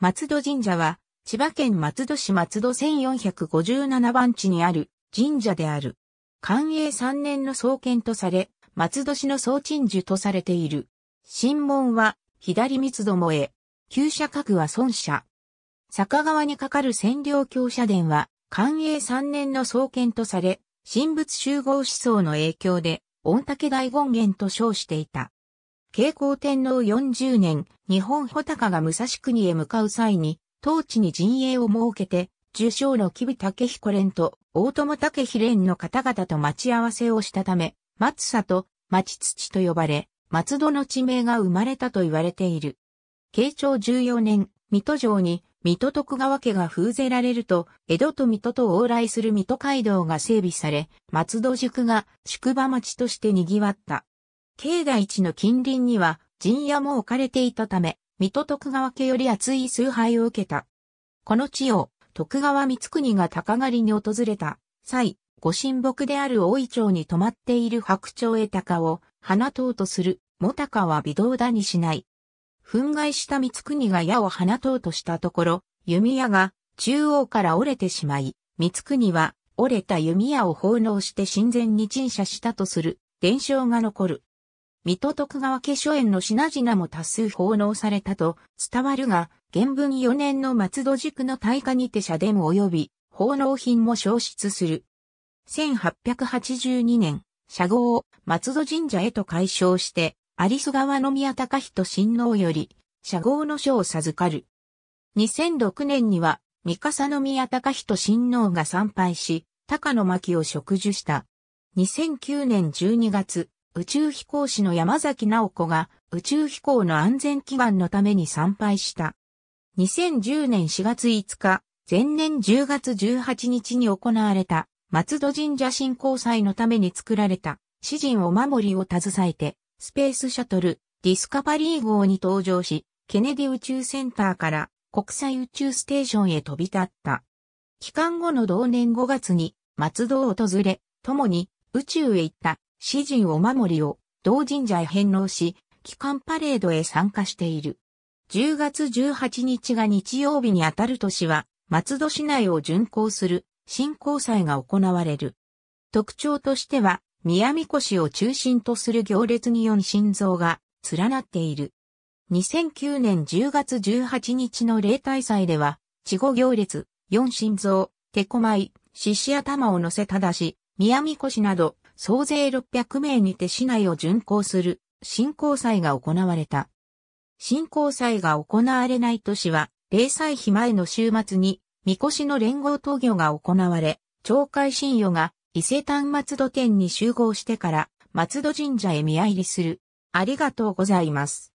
松戸神社は、千葉県松戸市松戸1457番地にある神社である。寛永3年の創建とされ、松戸市の総鎮守とされている。神門は、左三つども旧社格は孫社。坂川に架かる占領教社殿は、寛永3年の創建とされ、神仏集合思想の影響で、御嶽大権現と称していた。慶光天皇40年、日本穂高が武蔵国へ向かう際に、当地に陣営を設けて、受賞の木部武彦連と大友武彦連の方々と待ち合わせをしたため、松里、町土と呼ばれ、松戸の地名が生まれたと言われている。慶長14年、水戸城に、水戸徳川家が封ぜられると、江戸と水戸と往来する水戸街道が整備され、松戸宿が宿場町として賑わった。境内地の近隣には陣屋も置かれていたため、水戸徳川家より厚い崇拝を受けた。この地を徳川光国が鷹狩りに訪れた際、ご神木である大井町に泊まっている白鳥へ鷹を放とうとする、も鷹は微動だにしない。憤慨した光国が矢を放とうとしたところ、弓矢が中央から折れてしまい、光国は折れた弓矢を奉納して神前に陳謝したとする伝承が残る。水戸徳川家初園の品々も多数奉納されたと伝わるが、原文4年の松戸塾の大火にて社殿及び奉納品も消失する。1882年、社号を松戸神社へと改称して、有栖川宮隆人親王より、社号の書を授かる。2006年には、三笠宮隆人親王が参拝し、高野巻を植樹した。2009年12月、宇宙飛行士の山崎直子が宇宙飛行の安全祈願のために参拝した。2010年4月5日、前年10月18日に行われた松戸神社神交祭のために作られた詩人お守りを携えてスペースシャトルディスカパリー号に搭乗し、ケネディ宇宙センターから国際宇宙ステーションへ飛び立った。帰還後の同年5月に松戸を訪れ、共に宇宙へ行った詩人お守りを同神社へ返納し、帰還パレードへ参加している。10月18日が日曜日にあたる年は、松戸市内を巡行する新交祭が行われる。特徴としては、宮越しを中心とする行列により心臓が連なっている。2009年10月18日の例大祭では、稚語行列、四心臓、手こまい、獅子頭を乗せただし、宮越しなど、総勢600名にて市内を巡行する振興祭が行われた。振興祭が行われない年は、零歳日前の週末に、みこの連合投魚が行われ、町会信与が伊勢丹松戸店に集合してから松戸神社へ見合入りする。ありがとうございます。